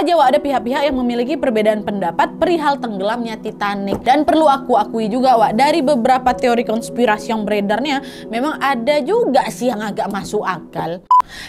aja Wak, ada pihak-pihak yang memiliki perbedaan pendapat perihal tenggelamnya Titanic. Dan perlu aku akui juga Wak, dari beberapa teori konspirasi yang beredarnya, memang ada juga sih yang agak masuk akal.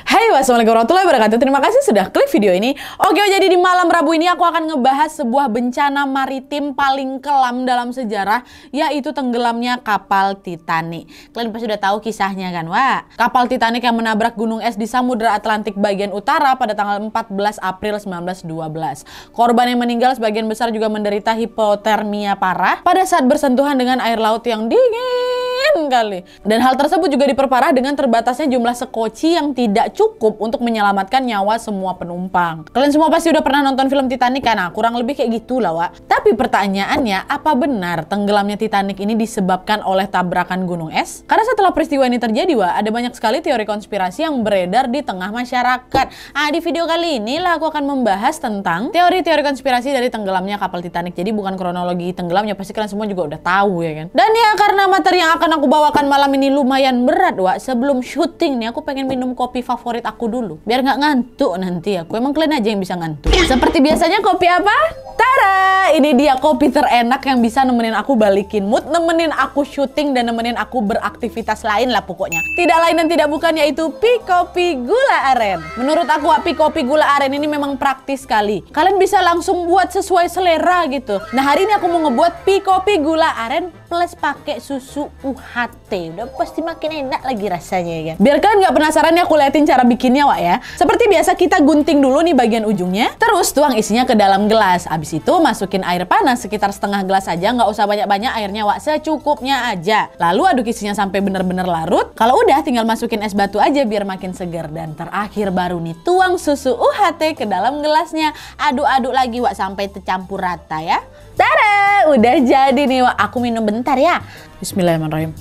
Hai wassalamualaikum warahmatullahi wabarakatuh Terima kasih sudah klik video ini Oke jadi di malam Rabu ini aku akan ngebahas sebuah bencana maritim paling kelam dalam sejarah Yaitu tenggelamnya kapal Titanic Kalian pasti sudah tahu kisahnya kan Wah Kapal Titanic yang menabrak gunung es di Samudra Atlantik bagian utara pada tanggal 14 April 19 1912. Korban yang meninggal sebagian besar juga menderita hipotermia parah pada saat bersentuhan dengan air laut yang dingin kali. Dan hal tersebut juga diperparah dengan terbatasnya jumlah sekoci yang tidak cukup untuk menyelamatkan nyawa semua penumpang. Kalian semua pasti udah pernah nonton film Titanic kan? Nah, kurang lebih kayak gitu lah, Wak. Tapi pertanyaannya, apa benar tenggelamnya Titanic ini disebabkan oleh tabrakan gunung es? Karena setelah peristiwa ini terjadi, Wak, ada banyak sekali teori konspirasi yang beredar di tengah masyarakat. Ah, di video kali inilah aku akan membahas membahas tentang teori-teori konspirasi dari tenggelamnya kapal Titanic. Jadi bukan kronologi tenggelamnya, pasti kalian semua juga udah tahu ya kan. Dan ya karena materi yang akan aku bawakan malam ini lumayan berat, Wak. Sebelum syuting nih aku pengen minum kopi favorit aku dulu. Biar nggak ngantuk nanti aku. Emang kalian aja yang bisa ngantuk. Seperti biasanya kopi apa? Tara! Ini dia kopi terenak yang bisa nemenin aku balikin mood, nemenin aku syuting, dan nemenin aku beraktivitas lain lah pokoknya. Tidak lain dan tidak bukan yaitu Pi Kopi Gula Aren. Menurut aku Pi Kopi Gula Aren ini memang praktis praktis sekali. Kalian bisa langsung buat sesuai selera gitu. Nah hari ini aku mau ngebuat pi kopi gula aren plus pakai susu UHT. Udah pasti makin enak lagi rasanya ya Biarkan Biar kalian nggak penasaran ya aku liatin cara bikinnya Wak ya. Seperti biasa kita gunting dulu nih bagian ujungnya. Terus tuang isinya ke dalam gelas. Abis itu masukin air panas sekitar setengah gelas aja. Nggak usah banyak-banyak airnya Wak. Secukupnya aja. Lalu aduk isinya sampai bener-bener larut. Kalau udah tinggal masukin es batu aja biar makin segar. Dan terakhir baru nih tuang susu UHT ke dalam gelasnya. Aduk-aduk lagi Wak sampai tercampur rata ya. Tada, udah jadi nih. aku minum bentar ya. Bismillahirrahmanirrahim.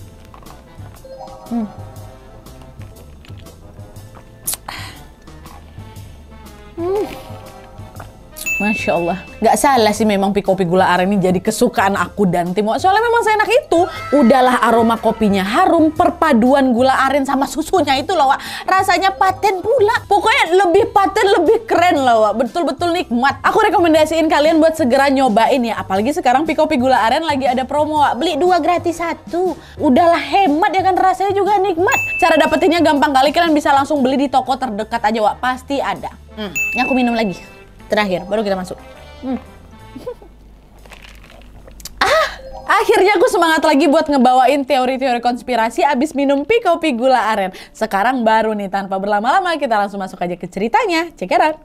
Hmm. Hmm. Masya Allah. Gak salah sih memang kopi gula aren ini jadi kesukaan aku dan tim. Soalnya memang enak itu. Udahlah aroma kopinya harum, perpaduan gula aren sama susunya itu loh, Wak. Rasanya paten pula. Pokoknya lebih paten, lebih keren loh, Betul-betul nikmat. Aku rekomendasiin kalian buat segera nyobain ya. Apalagi sekarang kopi gula aren lagi ada promo, Wak. Beli dua gratis satu. Udahlah hemat ya kan rasanya juga nikmat. Cara dapetinnya gampang kali kalian bisa langsung beli di toko terdekat aja, Wak. Pasti ada. Hmm, aku minum lagi terakhir baru kita masuk hmm. ah akhirnya aku semangat lagi buat ngebawain teori-teori konspirasi abis minum pi kopi gula aren sekarang baru nih tanpa berlama-lama kita langsung masuk aja ke ceritanya cekeran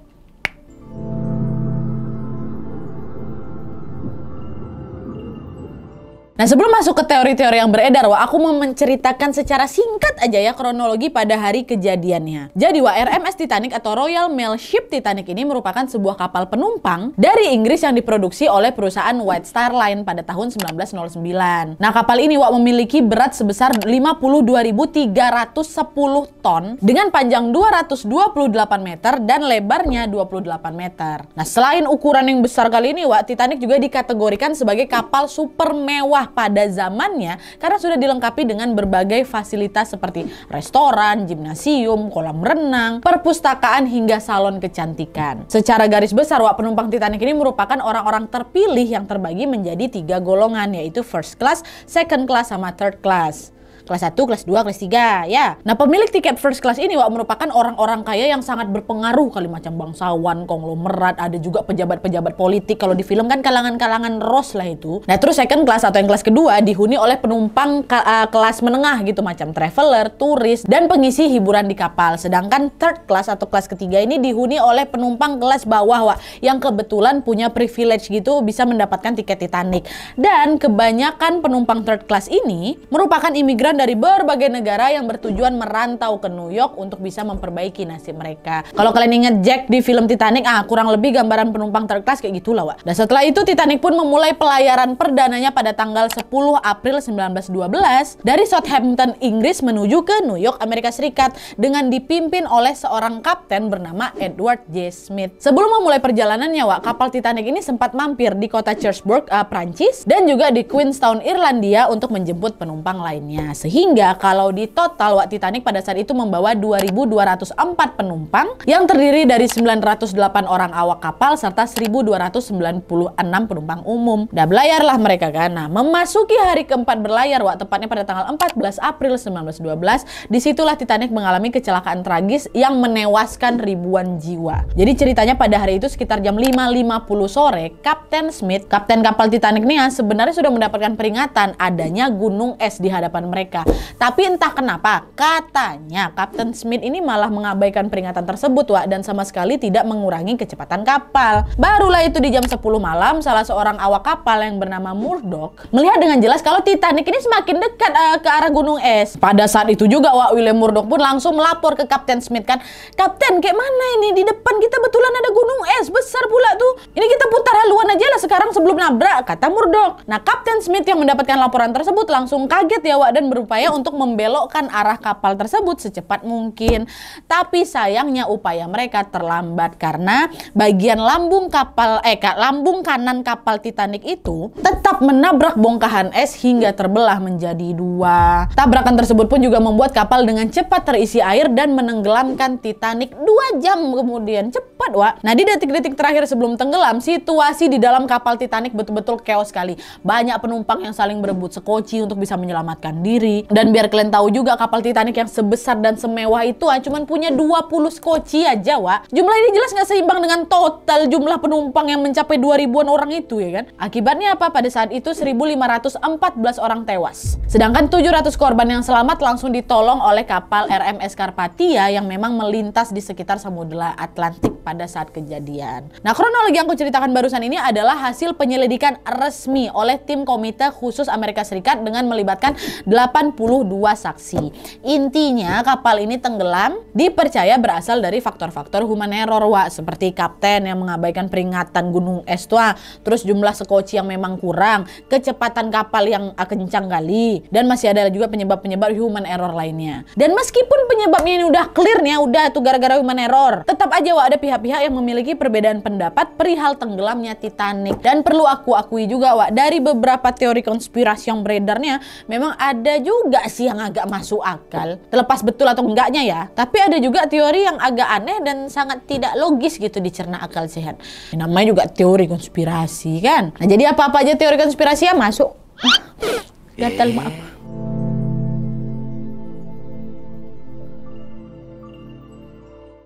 Nah sebelum masuk ke teori-teori yang beredar, Wak, aku mau menceritakan secara singkat aja ya kronologi pada hari kejadiannya. Jadi Wak, RMS Titanic atau Royal Mail Ship Titanic ini merupakan sebuah kapal penumpang dari Inggris yang diproduksi oleh perusahaan White Star Line pada tahun 1909. Nah kapal ini Wak memiliki berat sebesar 52.310 ton dengan panjang 228 meter dan lebarnya 28 meter. Nah selain ukuran yang besar kali ini Wak, Titanic juga dikategorikan sebagai kapal super mewah murah pada zamannya karena sudah dilengkapi dengan berbagai fasilitas seperti restoran, gimnasium, kolam renang, perpustakaan hingga salon kecantikan. Secara garis besar, wak penumpang Titanic ini merupakan orang-orang terpilih yang terbagi menjadi tiga golongan yaitu first class, second class, sama third class kelas 1, kelas 2, kelas 3 ya. Nah pemilik tiket first class ini Wak merupakan orang-orang kaya yang sangat berpengaruh kali macam bangsawan, konglomerat, ada juga pejabat-pejabat politik kalau di film kan kalangan-kalangan ros lah itu. Nah terus second class atau yang kelas kedua dihuni oleh penumpang ke uh, kelas menengah gitu macam traveler, turis, dan pengisi hiburan di kapal. Sedangkan third class atau kelas ketiga ini dihuni oleh penumpang kelas bawah Wak yang kebetulan punya privilege gitu bisa mendapatkan tiket Titanic. Dan kebanyakan penumpang third class ini merupakan imigran dari berbagai negara yang bertujuan merantau ke New York untuk bisa memperbaiki nasib mereka. Kalau kalian ingat Jack di film Titanic, ah kurang lebih gambaran penumpang third class kayak gitulah, Wak. Dan setelah itu Titanic pun memulai pelayaran perdananya pada tanggal 10 April 1912 dari Southampton, Inggris menuju ke New York, Amerika Serikat dengan dipimpin oleh seorang kapten bernama Edward J. Smith. Sebelum memulai perjalanannya, Wak, kapal Titanic ini sempat mampir di kota Cherbourg, uh, ah, Prancis dan juga di Queenstown, Irlandia untuk menjemput penumpang lainnya. Sehingga kalau di total Wak Titanic pada saat itu membawa 2.204 penumpang yang terdiri dari 908 orang awak kapal serta 1.296 penumpang umum. Dan belayarlah mereka kan. Nah, memasuki hari keempat berlayar Wak tepatnya pada tanggal 14 April 1912, disitulah Titanic mengalami kecelakaan tragis yang menewaskan ribuan jiwa. Jadi ceritanya pada hari itu sekitar jam 5.50 sore, Kapten Smith, kapten kapal Titanic Nia sebenarnya sudah mendapatkan peringatan adanya gunung es di hadapan mereka mereka. Tapi entah kenapa, katanya Kapten Smith ini malah mengabaikan peringatan tersebut, Wak, dan sama sekali tidak mengurangi kecepatan kapal. Barulah itu di jam 10 malam, salah seorang awak kapal yang bernama Murdoch melihat dengan jelas kalau Titanic ini semakin dekat uh, ke arah gunung es. Pada saat itu juga, Wak, William Murdoch pun langsung melapor ke Kapten Smith kan, Kapten, kayak mana ini? Di depan kita betulan ada gunung es, besar pula tuh. Ini kita putar haluan aja lah sekarang sebelum nabrak, kata Murdoch. Nah, Kapten Smith yang mendapatkan laporan tersebut langsung kaget ya, Wak, dan ber berupaya untuk membelokkan arah kapal tersebut secepat mungkin. Tapi sayangnya upaya mereka terlambat karena bagian lambung kapal eh lambung kanan kapal Titanic itu tetap menabrak bongkahan es hingga terbelah menjadi dua. Tabrakan tersebut pun juga membuat kapal dengan cepat terisi air dan menenggelamkan Titanic dua jam kemudian. Cepat, Wak. Nah, di detik-detik terakhir sebelum tenggelam, situasi di dalam kapal Titanic betul-betul chaos sekali. Banyak penumpang yang saling berebut sekoci untuk bisa menyelamatkan diri dan biar kalian tahu juga kapal Titanic yang sebesar dan semewah itu ah, cuman punya 20 skoci aja, Wak. Jumlah ini jelas nggak seimbang dengan total jumlah penumpang yang mencapai 2000-an orang itu ya kan. Akibatnya apa? Pada saat itu 1514 orang tewas. Sedangkan 700 korban yang selamat langsung ditolong oleh kapal RMS Carpathia yang memang melintas di sekitar Samudera Atlantik pada saat kejadian. Nah, kronologi yang aku ceritakan barusan ini adalah hasil penyelidikan resmi oleh tim Komite Khusus Amerika Serikat dengan melibatkan 8 82 saksi. Intinya kapal ini tenggelam dipercaya berasal dari faktor-faktor human error, Wak. Seperti kapten yang mengabaikan peringatan gunung es tua, terus jumlah sekoci yang memang kurang, kecepatan kapal yang kencang kali, dan masih ada juga penyebab-penyebab human error lainnya. Dan meskipun penyebabnya ini udah clear nih, udah tuh gara-gara human error, tetap aja Wak ada pihak-pihak yang memiliki perbedaan pendapat perihal tenggelamnya Titanic. Dan perlu aku akui juga Wak, dari beberapa teori konspirasi yang beredarnya, memang ada juga sih yang agak masuk akal, terlepas betul atau enggaknya ya. Tapi ada juga teori yang agak aneh dan sangat tidak logis gitu dicerna akal sehat. Namanya juga teori konspirasi kan. Nah, jadi apa-apa aja teori konspirasi ya masuk. Ah, gatal maaf. Eh.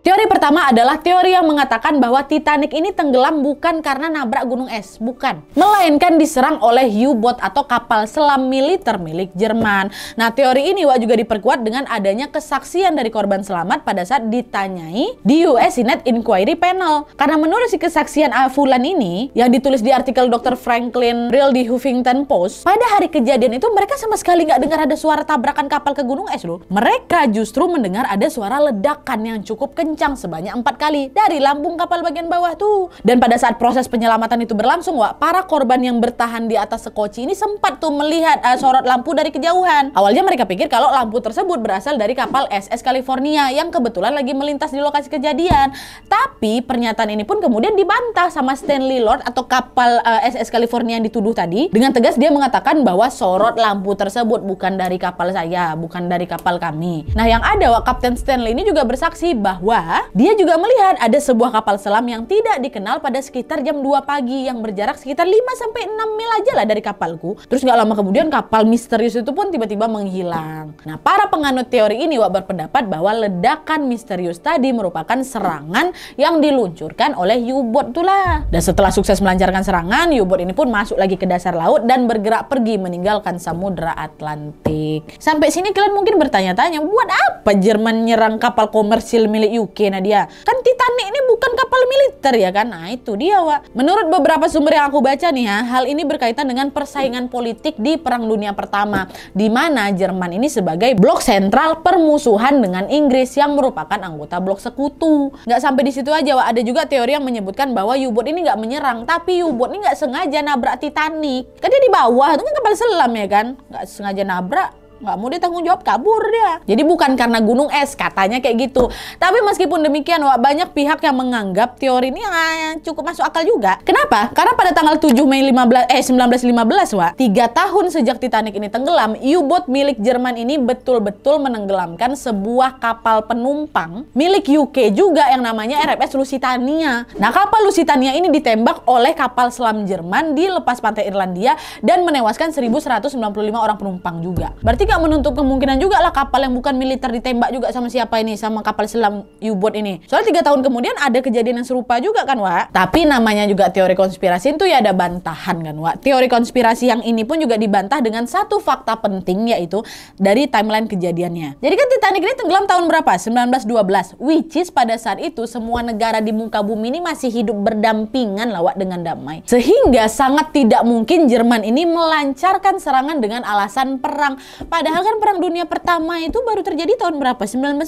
Teori pertama adalah teori yang mengatakan bahwa Titanic ini tenggelam bukan karena nabrak gunung es, bukan. Melainkan diserang oleh U-boat atau kapal selam militer milik Jerman. Nah, teori ini Wak juga diperkuat dengan adanya kesaksian dari korban selamat pada saat ditanyai di US Senate Inquiry Panel. Karena menurut si kesaksian Fulan ini, yang ditulis di artikel Dr. Franklin Real di Huffington Post, pada hari kejadian itu mereka sama sekali nggak dengar ada suara tabrakan kapal ke gunung es loh. Mereka justru mendengar ada suara ledakan yang cukup kencang kencang sebanyak empat kali dari lambung kapal bagian bawah tuh. Dan pada saat proses penyelamatan itu berlangsung, wah para korban yang bertahan di atas sekoci ini sempat tuh melihat uh, sorot lampu dari kejauhan. Awalnya mereka pikir kalau lampu tersebut berasal dari kapal SS California yang kebetulan lagi melintas di lokasi kejadian. Tapi pernyataan ini pun kemudian dibantah sama Stanley Lord atau kapal uh, eh, SS California yang dituduh tadi. Dengan tegas dia mengatakan bahwa sorot lampu tersebut bukan dari kapal saya, bukan dari kapal kami. Nah, yang ada Wak, Kapten Stanley ini juga bersaksi bahwa dia juga melihat ada sebuah kapal selam yang tidak dikenal pada sekitar jam 2 pagi yang berjarak sekitar 5 sampai 6 mil aja lah dari kapalku. Terus nggak lama kemudian kapal misterius itu pun tiba-tiba menghilang. Nah, para penganut teori ini wak berpendapat bahwa ledakan misterius tadi merupakan serangan yang diluncurkan oleh U-boat itulah. Dan setelah sukses melancarkan serangan, U-boat ini pun masuk lagi ke dasar laut dan bergerak pergi meninggalkan samudra Atlantik. Sampai sini kalian mungkin bertanya-tanya, buat apa Jerman nyerang kapal komersil milik UK? oke Nadia. Kan Titanic ini bukan kapal militer ya kan? Nah itu dia Wak. Menurut beberapa sumber yang aku baca nih ya, hal ini berkaitan dengan persaingan politik di Perang Dunia Pertama. Di mana Jerman ini sebagai blok sentral permusuhan dengan Inggris yang merupakan anggota blok sekutu. Nggak sampai di situ aja Wak. Ada juga teori yang menyebutkan bahwa U-boat ini nggak menyerang, tapi U-boat ini nggak sengaja nabrak Titanic. Kan dia di bawah, itu kan kapal selam ya kan? Nggak sengaja nabrak, nggak mau dia tanggung jawab kabur dia jadi bukan karena gunung es katanya kayak gitu tapi meskipun demikian wah banyak pihak yang menganggap teori ini ah, yang cukup masuk akal juga kenapa karena pada tanggal 7 Mei 15 eh 1915 wah tiga tahun sejak Titanic ini tenggelam U-boat milik Jerman ini betul-betul menenggelamkan sebuah kapal penumpang milik UK juga yang namanya RMS Lusitania nah kapal Lusitania ini ditembak oleh kapal selam Jerman di lepas pantai Irlandia dan menewaskan 1195 orang penumpang juga berarti nggak menutup kemungkinan juga lah kapal yang bukan militer ditembak juga sama siapa ini sama kapal selam U-boat ini soalnya tiga tahun kemudian ada kejadian yang serupa juga kan Wak tapi namanya juga teori konspirasi itu ya ada bantahan kan Wak teori konspirasi yang ini pun juga dibantah dengan satu fakta penting yaitu dari timeline kejadiannya jadi kan Titanic ini tenggelam tahun berapa 1912 which is pada saat itu semua negara di muka bumi ini masih hidup berdampingan lawak dengan damai sehingga sangat tidak mungkin Jerman ini melancarkan serangan dengan alasan perang pada Padahal kan Perang Dunia Pertama itu baru terjadi tahun berapa? 1914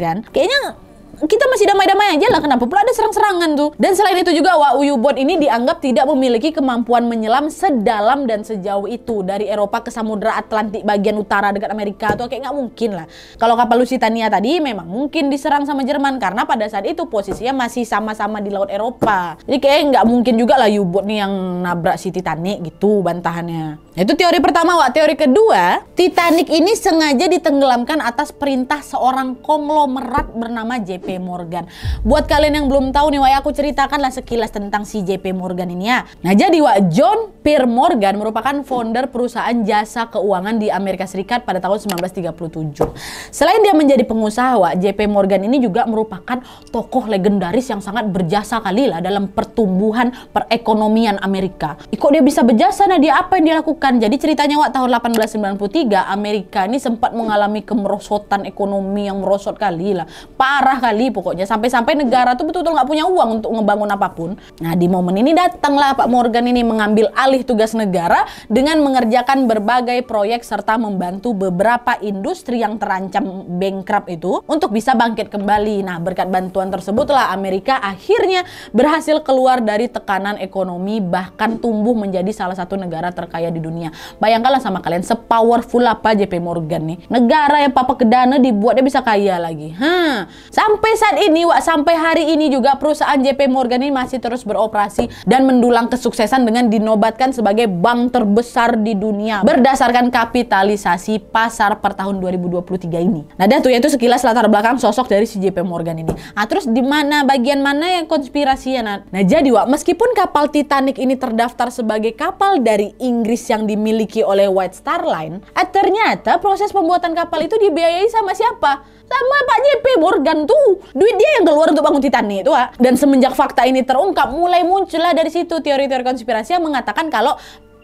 kan? Kayaknya kita masih damai-damai aja lah kenapa pula ada serang-serangan tuh dan selain itu juga bot ini dianggap tidak memiliki kemampuan menyelam sedalam dan sejauh itu dari Eropa ke Samudra Atlantik bagian utara dekat Amerika tuh kayak nggak mungkin lah kalau kapal Lusitania tadi memang mungkin diserang sama Jerman karena pada saat itu posisinya masih sama-sama di laut Eropa jadi kayak nggak mungkin juga lah uyu bot nih yang nabrak si Titanic gitu bantahannya nah, itu teori pertama wah, teori kedua Titanic ini sengaja ditenggelamkan atas perintah seorang konglomerat bernama JP Morgan. Buat kalian yang belum tahu nih, wah, aku aku ceritakanlah sekilas tentang si JP Morgan ini ya. Nah, jadi wah, John Pierre Morgan merupakan founder perusahaan jasa keuangan di Amerika Serikat pada tahun 1937. Selain dia menjadi pengusaha, Wak, JP Morgan ini juga merupakan tokoh legendaris yang sangat berjasa kali lah dalam pertumbuhan perekonomian Amerika. Kok dia bisa berjasa? Nah, dia apa yang dia lakukan? Jadi ceritanya Wak, tahun 1893 Amerika ini sempat mengalami kemerosotan ekonomi yang merosot kali lah. Parah kali sekali pokoknya sampai-sampai negara tuh betul-betul nggak punya uang untuk ngebangun apapun. Nah di momen ini datanglah Pak Morgan ini mengambil alih tugas negara dengan mengerjakan berbagai proyek serta membantu beberapa industri yang terancam bankrupt itu untuk bisa bangkit kembali. Nah berkat bantuan tersebutlah Amerika akhirnya berhasil keluar dari tekanan ekonomi bahkan tumbuh menjadi salah satu negara terkaya di dunia. Bayangkanlah sama kalian sepowerful apa JP Morgan nih. Negara yang papa kedana dibuat dia bisa kaya lagi. Hah sampai saat ini, Wak, sampai hari ini juga perusahaan JP Morgan ini masih terus beroperasi dan mendulang kesuksesan dengan dinobatkan sebagai bank terbesar di dunia berdasarkan kapitalisasi pasar per tahun 2023 ini. Nah, dan tuh itu sekilas latar belakang sosok dari si JP Morgan ini. Nah, terus di mana bagian mana yang konspirasi ya, Nah, nah jadi Wak, meskipun kapal Titanic ini terdaftar sebagai kapal dari Inggris yang dimiliki oleh White Star Line, eh, ternyata proses pembuatan kapal itu dibiayai sama siapa? sama Pak JP Morgan tuh duit dia yang keluar untuk bangun Titanic itu ah. dan semenjak fakta ini terungkap mulai muncullah dari situ teori-teori konspirasi yang mengatakan kalau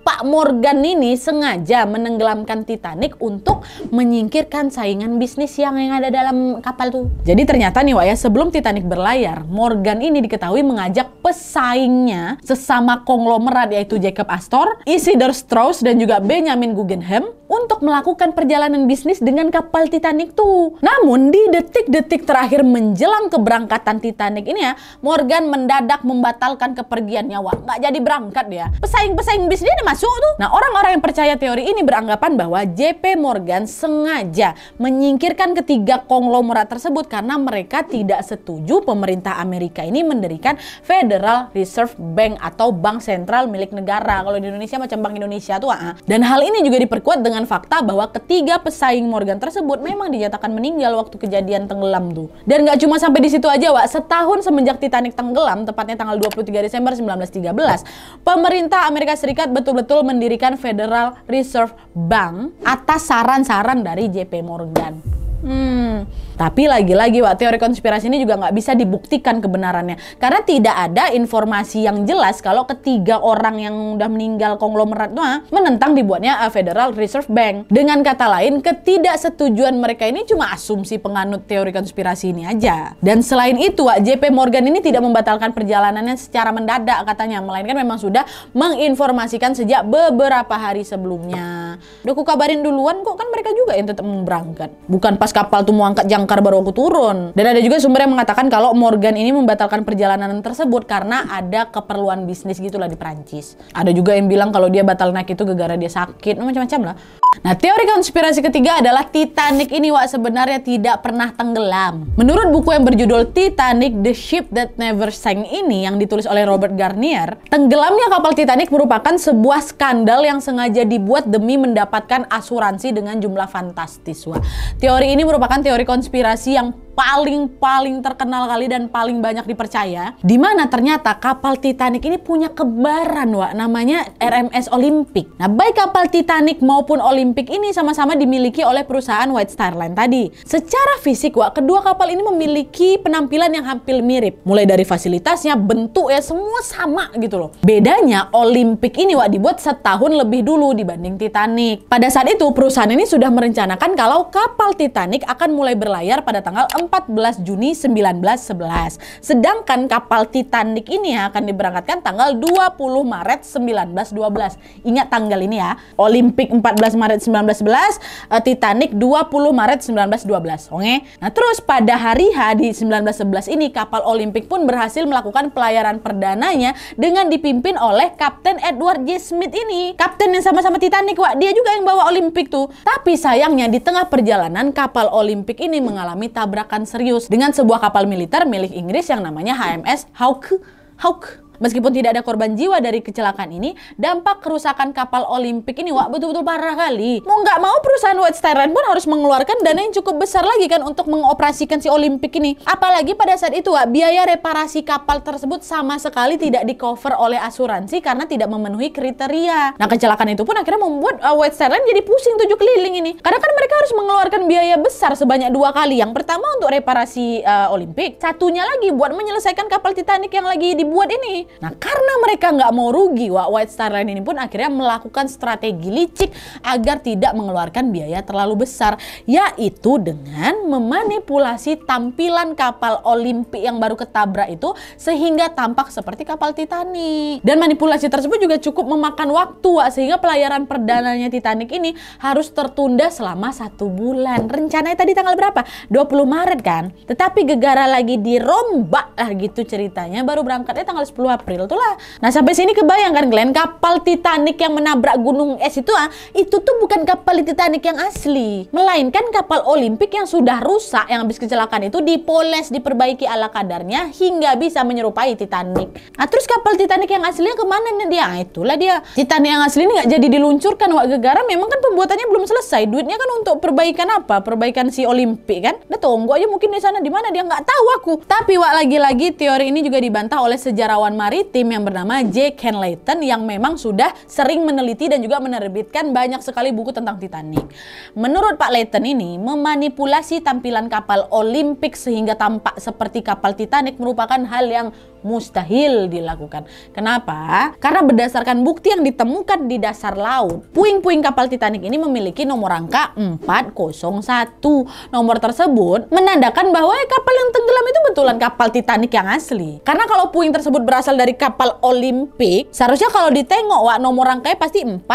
Pak Morgan ini sengaja menenggelamkan Titanic untuk menyingkirkan saingan bisnis yang yang ada dalam kapal tuh. Jadi ternyata nih Wak ya, sebelum Titanic berlayar, Morgan ini diketahui mengajak pesaingnya sesama konglomerat yaitu Jacob Astor, Isidor Strauss dan juga Benjamin Guggenheim untuk melakukan perjalanan bisnis dengan kapal Titanic tuh. Namun di detik-detik terakhir menjelang keberangkatan Titanic ini ya, Morgan mendadak membatalkan kepergiannya. Wah, nggak jadi berangkat dia. Pesaing-pesaing bisnis dia masuk tuh. Nah, orang-orang yang percaya teori ini beranggapan bahwa JP Morgan sengaja menyingkirkan ketiga konglomerat tersebut karena mereka tidak setuju pemerintah Amerika ini menderikan Federal Federal Reserve Bank atau bank sentral milik negara. Kalau di Indonesia macam Bank Indonesia tuh, ah, ah. Dan hal ini juga diperkuat dengan fakta bahwa ketiga pesaing Morgan tersebut memang dinyatakan meninggal waktu kejadian tenggelam tuh. Dan nggak cuma sampai di situ aja, Wak. Setahun semenjak Titanic tenggelam, tepatnya tanggal 23 Desember 1913, pemerintah Amerika Serikat betul-betul mendirikan Federal Reserve Bank atas saran-saran dari JP Morgan. Hmm. Tapi lagi-lagi wak teori konspirasi ini juga nggak bisa dibuktikan kebenarannya. Karena tidak ada informasi yang jelas kalau ketiga orang yang udah meninggal konglomerat itu menentang dibuatnya eh, Federal Reserve Bank. Dengan kata lain, ketidaksetujuan mereka ini cuma asumsi penganut teori konspirasi ini aja. Dan selain itu, wak JP Morgan ini tidak membatalkan perjalanannya secara mendadak katanya, melainkan memang sudah menginformasikan sejak beberapa hari sebelumnya. Udah kabarin duluan kok kan mereka juga yang tetap memberangkat, Bukan pas kapal tuh mau angkat jangkar baru aku turun. Dan ada juga sumber yang mengatakan kalau Morgan ini membatalkan perjalanan tersebut karena ada keperluan bisnis gitulah di Perancis Ada juga yang bilang kalau dia batal naik itu gara-gara dia sakit, macam-macam lah. Nah, teori konspirasi ketiga adalah Titanic ini Wak sebenarnya tidak pernah tenggelam. Menurut buku yang berjudul Titanic The Ship That Never Sank ini yang ditulis oleh Robert Garnier, tenggelamnya kapal Titanic merupakan sebuah skandal yang sengaja dibuat demi mendapatkan asuransi dengan jumlah fantastis. Wah, teori ini merupakan teori konspirasi yang paling-paling terkenal kali dan paling banyak dipercaya. di mana ternyata kapal Titanic ini punya kebaran, Wak. Namanya RMS Olympic. Nah, baik kapal Titanic maupun Olympic ini sama-sama dimiliki oleh perusahaan White Star Line tadi. Secara fisik, Wak, kedua kapal ini memiliki penampilan yang hampir mirip. Mulai dari fasilitasnya, bentuk ya, semua sama gitu loh. Bedanya, Olympic ini, Wak, dibuat setahun lebih dulu dibanding Titanic. Pada saat itu, perusahaan ini sudah merencanakan kalau kapal Titanic akan mulai berlayar pada tanggal 14 Juni 1911. Sedangkan kapal Titanic ini akan diberangkatkan tanggal 20 Maret 1912. Ingat tanggal ini ya. Olimpik 14 Maret 1911, eh, Titanic 20 Maret 1912. Oke. Nah, terus pada hari H di 1911 ini kapal Olimpik pun berhasil melakukan pelayaran perdananya dengan dipimpin oleh Kapten Edward J. Smith ini. Kapten yang sama-sama Titanic, Wak. Dia juga yang bawa Olimpik tuh. Tapi sayangnya di tengah perjalanan kapal Olimpik ini mengalami tabrakan serius dengan sebuah kapal militer milik Inggris yang namanya HMS Hawke. Hawke Meskipun tidak ada korban jiwa dari kecelakaan ini, dampak kerusakan kapal Olimpik ini wah betul-betul parah kali. Mau nggak mau perusahaan White Star pun harus mengeluarkan dana yang cukup besar lagi kan untuk mengoperasikan si Olimpik ini. Apalagi pada saat itu wah biaya reparasi kapal tersebut sama sekali tidak di cover oleh asuransi karena tidak memenuhi kriteria. Nah kecelakaan itu pun akhirnya membuat uh, White Star jadi pusing tujuh keliling ini. Karena kan mereka harus mengeluarkan biaya besar sebanyak dua kali. Yang pertama untuk reparasi uh, Olimpik, satunya lagi buat menyelesaikan kapal Titanic yang lagi dibuat ini. Nah karena mereka nggak mau rugi, wak White Star Line ini pun akhirnya melakukan strategi licik agar tidak mengeluarkan biaya terlalu besar, yaitu dengan memanipulasi tampilan kapal Olimpik yang baru ketabrak itu sehingga tampak seperti kapal Titanic. Dan manipulasi tersebut juga cukup memakan waktu, Wak, sehingga pelayaran perdananya Titanic ini harus tertunda selama satu bulan. Rencananya tadi tanggal berapa? 20 Maret kan? Tetapi gegara lagi dirombak lah gitu ceritanya, baru berangkatnya tanggal 10 April itulah. Nah sampai sini kebayang kan Glenn kapal Titanic yang menabrak gunung es itu ah itu tuh bukan kapal Titanic yang asli, melainkan kapal Olimpik yang sudah rusak yang habis kecelakaan itu dipoles diperbaiki ala kadarnya hingga bisa menyerupai Titanic. Nah terus kapal Titanic yang aslinya kemana nih dia? Nah, itulah dia. Titanic yang asli ini nggak jadi diluncurkan Wak Gegara memang kan pembuatannya belum selesai. Duitnya kan untuk perbaikan apa? Perbaikan si Olimpik kan? Nah tunggu aja mungkin di sana di mana dia nggak tahu aku. Tapi Wak lagi-lagi teori ini juga dibantah oleh sejarawan maritim yang bernama J. Ken Layton yang memang sudah sering meneliti dan juga menerbitkan banyak sekali buku tentang Titanic. Menurut Pak Layton ini, memanipulasi tampilan kapal Olympic sehingga tampak seperti kapal Titanic merupakan hal yang mustahil dilakukan. Kenapa? Karena berdasarkan bukti yang ditemukan di dasar laut, puing-puing kapal Titanic ini memiliki nomor rangka 401. Nomor tersebut menandakan bahwa kapal yang tenggelam itu betulan kapal Titanic yang asli. Karena kalau puing tersebut berasal dari kapal Olympic, seharusnya kalau ditengok wak nomor rangkanya pasti 400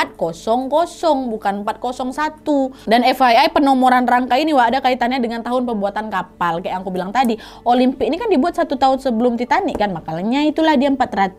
bukan 401. Dan FYI penomoran rangka ini wak ada kaitannya dengan tahun pembuatan kapal kayak yang aku bilang tadi. Olympic ini kan dibuat satu tahun sebelum Titanic kan Kalengnya itulah dia 400.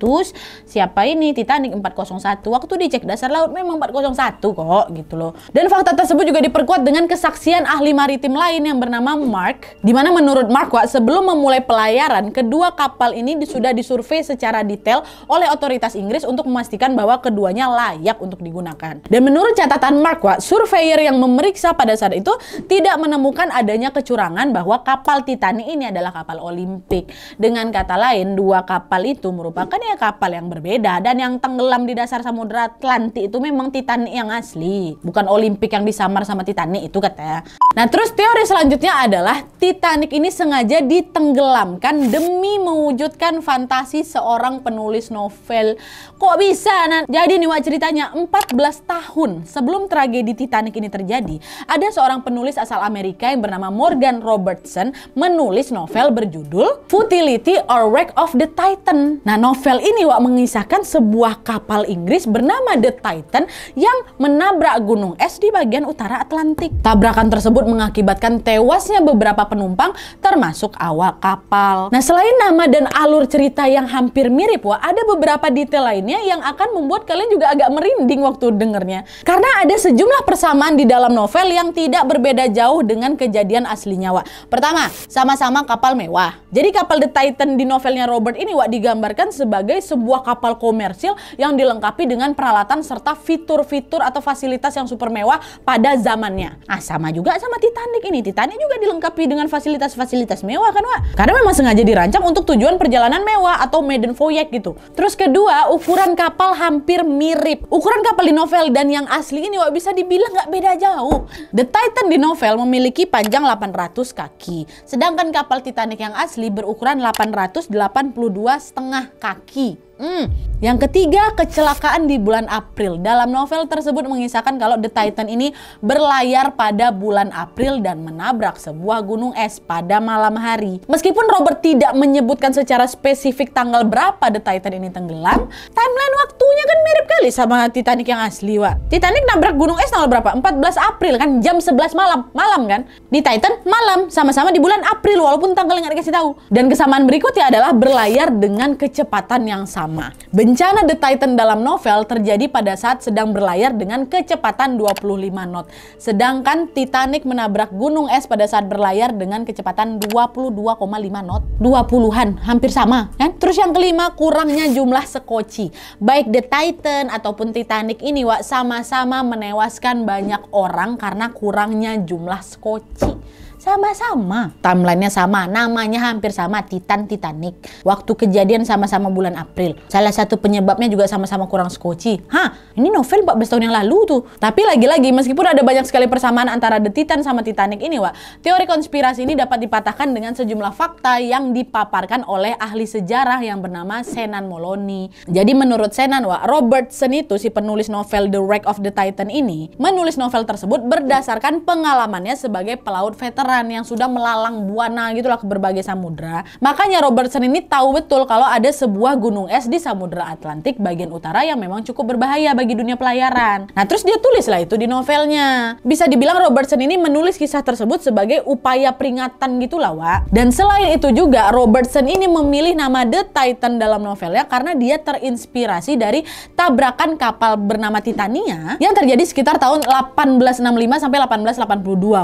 Siapa ini? Titanic 401. Waktu dicek dasar laut memang 401 kok gitu loh. Dan fakta tersebut juga diperkuat dengan kesaksian ahli maritim lain yang bernama Mark. Dimana menurut Mark, Wak, sebelum memulai pelayaran, kedua kapal ini sudah disurvei secara detail oleh otoritas Inggris untuk memastikan bahwa keduanya layak untuk digunakan. Dan menurut catatan Mark, Wak, surveyor yang memeriksa pada saat itu tidak menemukan adanya kecurangan bahwa kapal Titanic ini adalah kapal Olimpik. Dengan kata lain, dua kapal itu merupakan ya kapal yang berbeda dan yang tenggelam di dasar samudera Atlantik itu memang Titanic yang asli, bukan Olimpik yang disamar sama Titanic itu katanya. Nah, terus teori selanjutnya adalah Titanic ini sengaja ditenggelamkan demi mewujudkan fantasi seorang penulis novel. Kok bisa? Nah, jadi nih Wak ceritanya 14 tahun sebelum tragedi Titanic ini terjadi, ada seorang penulis asal Amerika yang bernama Morgan Robertson menulis novel berjudul Futility or Wreck of of the Titan. Nah, novel ini Wak mengisahkan sebuah kapal Inggris bernama The Titan yang menabrak gunung es di bagian utara Atlantik. Tabrakan tersebut mengakibatkan tewasnya beberapa penumpang termasuk awak kapal. Nah, selain nama dan alur cerita yang hampir mirip Wak, ada beberapa detail lainnya yang akan membuat kalian juga agak merinding waktu dengernya. Karena ada sejumlah persamaan di dalam novel yang tidak berbeda jauh dengan kejadian aslinya Wak. Pertama, sama-sama kapal mewah. Jadi kapal The Titan di novelnya Rob Robert ini Wak digambarkan sebagai sebuah kapal komersil yang dilengkapi dengan peralatan serta fitur-fitur atau fasilitas yang super mewah pada zamannya. Nah sama juga sama Titanic ini. Titanic juga dilengkapi dengan fasilitas-fasilitas mewah kan Wak? Karena memang sengaja dirancang untuk tujuan perjalanan mewah atau maiden voyage gitu. Terus kedua, ukuran kapal hampir mirip. Ukuran kapal di novel dan yang asli ini Wak bisa dibilang nggak beda jauh. The Titan di novel memiliki panjang 800 kaki. Sedangkan kapal Titanic yang asli berukuran 880 82 setengah kaki Hmm. Yang ketiga, kecelakaan di bulan April. Dalam novel tersebut mengisahkan kalau The Titan ini berlayar pada bulan April dan menabrak sebuah gunung es pada malam hari. Meskipun Robert tidak menyebutkan secara spesifik tanggal berapa The Titan ini tenggelam, timeline waktunya kan mirip kali sama Titanic yang asli, Wak. Titanic nabrak gunung es tanggal berapa? 14 April kan, jam 11 malam. Malam kan? Di Titan malam, sama-sama di bulan April walaupun tanggal nggak dikasih tahu. Dan kesamaan berikutnya adalah berlayar dengan kecepatan yang sama lama. Bencana The Titan dalam novel terjadi pada saat sedang berlayar dengan kecepatan 25 knot. Sedangkan Titanic menabrak gunung es pada saat berlayar dengan kecepatan 22,5 knot. 20-an, hampir sama kan? Terus yang kelima, kurangnya jumlah sekoci. Baik The Titan ataupun Titanic ini Wak sama-sama menewaskan banyak orang karena kurangnya jumlah sekoci. Sama-sama. Timelinenya sama, namanya hampir sama, Titan Titanic. Waktu kejadian sama-sama bulan April. Salah satu penyebabnya juga sama-sama kurang skoci. Hah, ini novel 14 tahun yang lalu tuh. Tapi lagi-lagi, meskipun ada banyak sekali persamaan antara The Titan sama Titanic ini, Wak, teori konspirasi ini dapat dipatahkan dengan sejumlah fakta yang dipaparkan oleh ahli sejarah yang bernama Senan Moloni. Jadi menurut Senan, Wak, Robertson itu si penulis novel The Wreck of the Titan ini, menulis novel tersebut berdasarkan pengalamannya sebagai pelaut veteran pangeran yang sudah melalang buana gitulah ke berbagai samudra. Makanya Robertson ini tahu betul kalau ada sebuah gunung es di samudra Atlantik bagian utara yang memang cukup berbahaya bagi dunia pelayaran. Nah, terus dia tulis lah itu di novelnya. Bisa dibilang Robertson ini menulis kisah tersebut sebagai upaya peringatan gitulah, Wak. Dan selain itu juga Robertson ini memilih nama The Titan dalam novelnya karena dia terinspirasi dari tabrakan kapal bernama Titania yang terjadi sekitar tahun 1865 sampai 1882,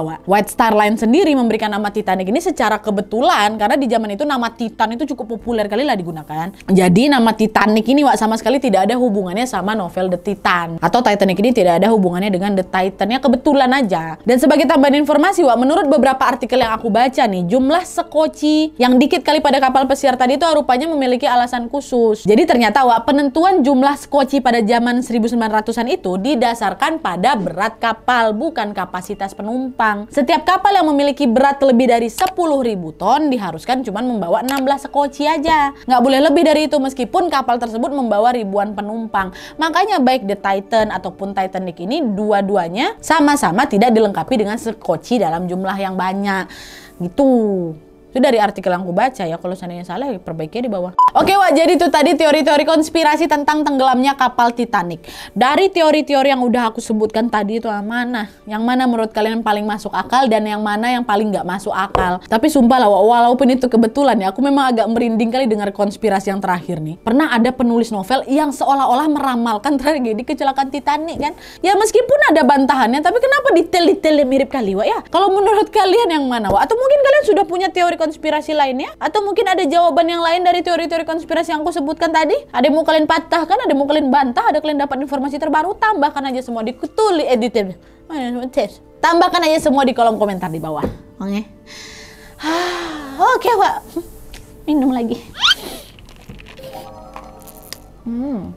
Wak. White Star Line sendiri sendiri memberikan nama Titanic ini secara kebetulan karena di zaman itu nama Titan itu cukup populer kali lah digunakan. Jadi nama Titanic ini Wak sama sekali tidak ada hubungannya sama novel The Titan atau Titanic ini tidak ada hubungannya dengan The Titannya kebetulan aja. Dan sebagai tambahan informasi Wak, menurut beberapa artikel yang aku baca nih, jumlah sekoci yang dikit kali pada kapal pesiar tadi itu rupanya memiliki alasan khusus. Jadi ternyata Wak, penentuan jumlah sekoci pada zaman 1900-an itu didasarkan pada berat kapal bukan kapasitas penumpang. Setiap kapal yang memiliki memiliki berat lebih dari 10.000 ton diharuskan cuma membawa 16 sekoci aja. Nggak boleh lebih dari itu meskipun kapal tersebut membawa ribuan penumpang. Makanya baik The Titan ataupun Titanic ini dua-duanya sama-sama tidak dilengkapi dengan sekoci dalam jumlah yang banyak. Gitu. Itu dari artikel yang aku baca ya, kalau seandainya salah ya perbaiki perbaikinya di bawah. Oke wah jadi itu tadi teori-teori konspirasi tentang tenggelamnya kapal Titanic. Dari teori-teori yang udah aku sebutkan tadi itu yang mana? Yang mana menurut kalian paling masuk akal dan yang mana yang paling nggak masuk akal? Tapi sumpah lah, walaupun itu kebetulan ya, aku memang agak merinding kali dengar konspirasi yang terakhir nih. Pernah ada penulis novel yang seolah-olah meramalkan tragedi kecelakaan Titanic kan? Ya meskipun ada bantahannya, tapi kenapa detail-detailnya mirip kali Wak ya? Kalau menurut kalian yang mana Wak? Atau mungkin kalian sudah punya teori konspirasi lainnya? Atau mungkin ada jawaban yang lain dari teori-teori konspirasi yang aku sebutkan tadi? Ada yang mau kalian patahkan, ada yang mau kalian bantah, ada kalian dapat informasi terbaru, tambahkan aja semua di kutuli editor. Tambahkan aja semua di kolom komentar di bawah. Oke. Ah, oke, Pak. Minum lagi. Hmm.